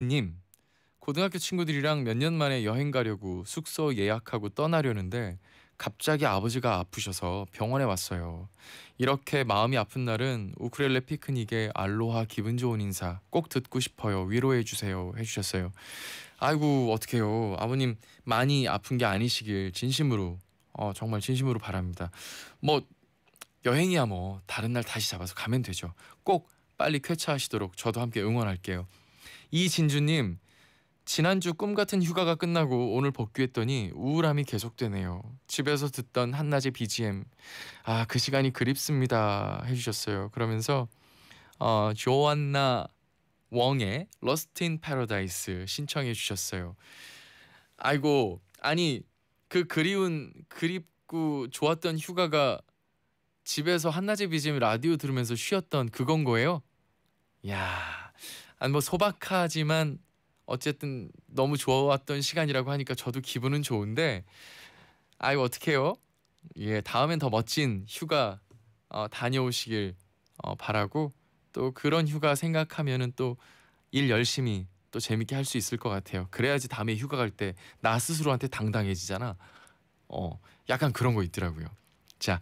님, 고등학교 친구들이랑 몇 년 만에 여행 가려고 숙소 예약하고 떠나려는데 갑자기 아버지가 아프셔서 병원에 왔어요. 이렇게 마음이 아픈 날은 우크렐레 피크닉에 알로하 기분 좋은 인사 꼭 듣고 싶어요. 위로해 주세요. 해주셨어요. 아이고 어떡해요. 아버님 많이 아픈 게 아니시길 진심으로 어, 정말 진심으로 바랍니다. 뭐 여행이야 뭐 다른 날 다시 잡아서 가면 되죠. 꼭 빨리 쾌차하시도록 저도 함께 응원할게요. 이진주님 지난주 꿈 같은 휴가가 끝나고 오늘 복귀했더니 우울함이 계속되네요. 집에서 듣던 한낮의 BGM 아 그 시간이 그립습니다 해주셨어요. 그러면서 어, 조안나 웡의 Lost in Paradise 신청해 주셨어요. 아이고 아니 그 그리운 그립고 좋았던 휴가가 집에서 한낮의 BGM 라디오 들으면서 쉬었던 그건 거예요? 야. 뭐 소박하지만 어쨌든 너무 좋았던 시간이라고 하니까 저도 기분은 좋은데 아유 어떡해요 예 다음엔 더 멋진 휴가 어, 다녀오시길 어, 바라고 또 그런 휴가 생각하면은 또 일 열심히 또 재밌게 할 수 있을 것 같아요 그래야지 다음에 휴가 갈 때 나 스스로한테 당당해지잖아 어 약간 그런 거 있더라고요 자